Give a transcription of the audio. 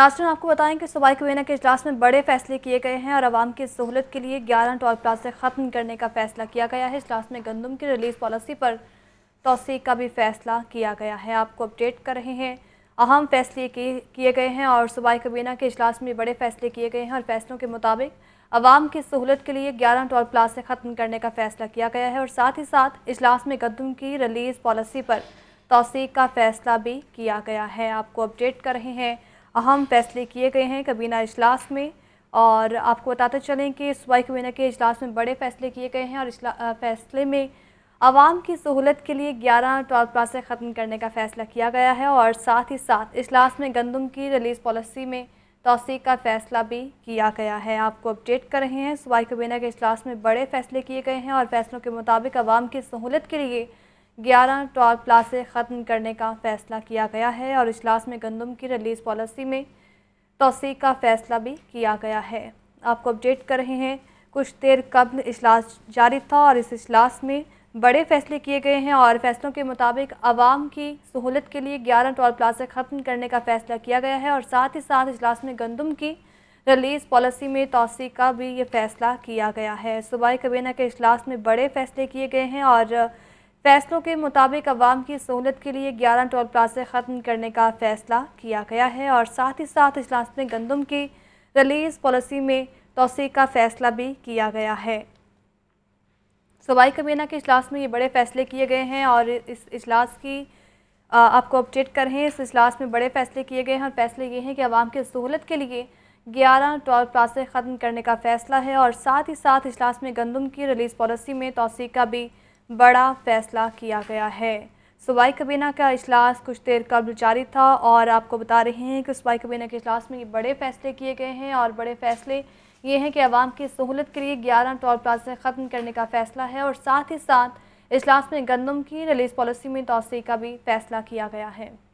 नास्टर आपको बताएं कि सूबाई काबीना के अजलास में बड़े फैसले किए गए हैं और आवाम की सहूलत के लिए ग्यारह टोल प्लाजे ख़त्म करने का फैसला किया गया है इजलास में गंदम की रिलीज पॉलिसी पर तोसी का भी फैसला किया गया है आपको अपडेट कर रहे हैं अहम फैसले किए गए हैं और सूबाई कबीना के अजलास में बड़े फैसले किए गए हैं और फैसलों के मुताबिक आवाम की सहूलत के लिए ग्यारह टोल प्लाजे ख़त्म करने का फैसला किया गया है और साथ ही साथ इजलास में गंदम की रिलीज़ पॉलिसी पर तोसीक का फैसला भी किया गया है आपको अपडेट कर रहे हैं अहम फैसले किए गए हैं काबीना अजलास में और आपको बताते चलें कि सूबाई कबीना के अजलास में बड़े फैसले किए गए हैं और फैसले में आवाम की सहूलत के लिए ग्यारह टॉल प्लाजे ख़त्म करने का फैसला किया गया है और साथ ही साथ अजलास में गंदम की रिलीज़ पॉलिसी में तोसी का फैसला भी किया गया है आपको अपडेट कर रहे हैं सूबाई कबीना के अजलास में बड़े फैसले किए गए हैं और फैसलों के मुताबिक आवाम की सहूलत के लिए ग्यारह टॉल प्लाजे ख़त्म करने का फ़ैसला किया गया है और इजलास में गंदम की रिलीज़ पॉलिसी में तोसी का फ़ैसला भी किया गया है आपको अपडेट कर रहे हैं कुछ देर कबल इजलास जारी था और इस अजलास में बड़े फैसले किए गए हैं और फैसलों के मुताबिक आवाम की सहूलत के लिए ग्यारह टोल प्लाजे ख़त्म करने का फ़ैसला किया गया है और साथ ही साथ अजलास में गंदम की रिलीज़ पॉलिसी में तोसी का भी ये फ़ैसला किया गया है सूबाई कबीना के अजलास में बड़े फैसले किए गए हैं और फैसलों के मुताबिक अवाम की सहूलत के लिए 11 टोल प्लाजे ख़त्म करने का फैसला किया गया है और साथ ही साथ इजलास में गंदम की रिलीज़ पॉलिसी में तोसी का फैसला भी किया गया है सूबाई कबीना के अजलास में ये बड़े फैसले किए गए हैं और इस अजलास की आपको अपडेट कर रहे हैं इस अजलास में बड़े फैसले किए गए हैं और फैसले ये हैं कि आवाम की सहूलत के लिए ग्यारह टोल प्लाजे ख़त्म करने का फैसला है और साथ ही साथ अजलास में गंदम की रिलीज़ पॉलिसी में तोसी का भी बड़ा फैसला किया गया है सूबाई काबीना का अजलास कुछ देर कबल जारी था और आपको बता रहे हैं कि सूबाई कबीना के अजलास में ये बड़े फैसले किए गए हैं और बड़े फैसले ये हैं कि आवाम की सहूलत के लिए ग्यारह टोल प्लाजे ख़त्म करने का फैसला है और साथ ही साथ इजलास में गंदम की रिलीज़ पॉलिसी में तोसी का भी फैसला किया गया है